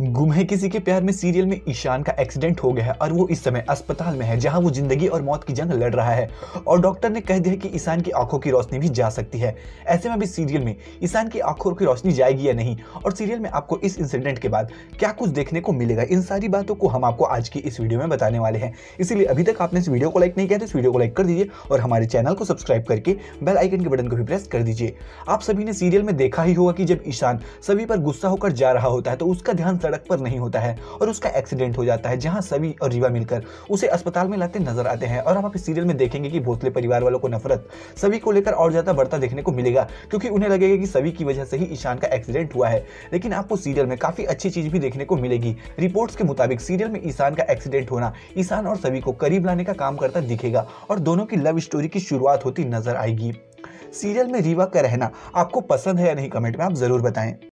गुम है किसी के प्यार में सीरियल में ईशान का एक्सीडेंट हो गया है और वो इस समय अस्पताल में है जहां वो जिंदगी और मौत की जंग लड़ रहा है और डॉक्टर ने कह दिया कि ईशान की आंखों की रोशनी भी जा सकती है ऐसे में भी सीरियल में ईशान की आंखों की रोशनी जाएगी या नहीं और सीरियल में आपको इस इंसिडेंट के बाद क्या कुछ देखने को मिलेगा इन सारी बातों को हम आपको आज की इस वीडियो में बताने वाले हैं इसीलिए अभी तक आपने इस वीडियो को लाइक नहीं किया तो इस वीडियो को लाइक कर दीजिए और हमारे चैनल को सब्सक्राइब करके बेल आइकन के बटन को भी प्रेस कर दीजिए आप सभी ने सीरियल में देखा ही होगा कि जब ईशान सभी पर गुस्सा होकर जा रहा होता है तो उसका ध्यान सड़क पर नहीं होता है और उसका एक्सीडेंट हो जाता है जहाँ सभी और रीवा मिलकर उसे अस्पताल में लाते नजर आते हैं और आप इस सीरियल में देखेंगे कि भोसले परिवार वालों को नफरत सभी को लेकर और ज़्यादा बढ़ता देखने को मिलेगा क्योंकि उन्हें लगेगा कि सभी की वजह से ही ईशान का एक्सीडेंट हुआ है लेकिन आपको सीरियल में काफ़ी अच्छी चीज़ भी देखने को मिलेगी रिपोर्ट्स के मुताबिक सीरियल में ईशान का एक्सीडेंट होना ईशान और सभी को करीब लाने का काम करता दिखेगा और दोनों की लव स्टोरी की शुरुआत होती नजर आएगी सीरियल में रीवा का रहना आपको पसंद है या नहीं कमेंट में आप ज़रूर बताएं